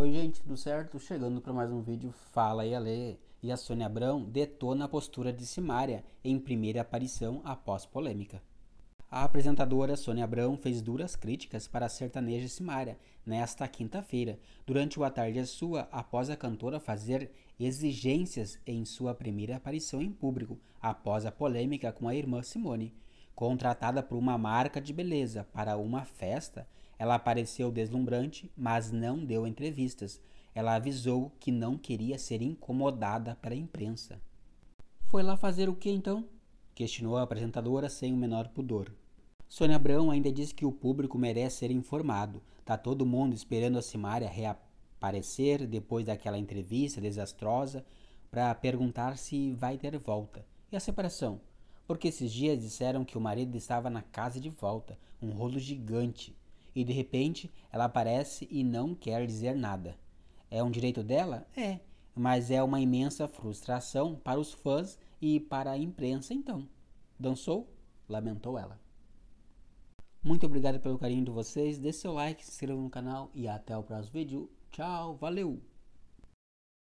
Oi gente, tudo certo? Chegando para mais um vídeo Fala e Alê. E a Sônia Abrão detona a postura de Simária em primeira aparição após polêmica. A apresentadora Sônia Abrão fez duras críticas para a sertaneja Simária nesta quinta-feira, durante o A Tarde é Sua, após a cantora fazer exigências em sua primeira aparição em público, após a polêmica com a irmã Simone. Contratada por uma marca de beleza para uma festa, ela apareceu deslumbrante, mas não deu entrevistas. Ela avisou que não queria ser incomodada pela imprensa. Foi lá fazer o que então? questionou a apresentadora sem o menor pudor. Sônia Abrão ainda disse que o público merece ser informado. Tá todo mundo esperando a Simária reaparecer depois daquela entrevista desastrosa para perguntar se vai ter volta. E a separação? porque esses dias disseram que o marido estava na casa de volta, um rolo gigante. E de repente ela aparece e não quer dizer nada. É um direito dela? É, mas é uma imensa frustração para os fãs e para a imprensa então. Dançou? Lamentou ela. Muito obrigado pelo carinho de vocês, dê seu like, se inscreva no canal e até o próximo vídeo. Tchau, valeu!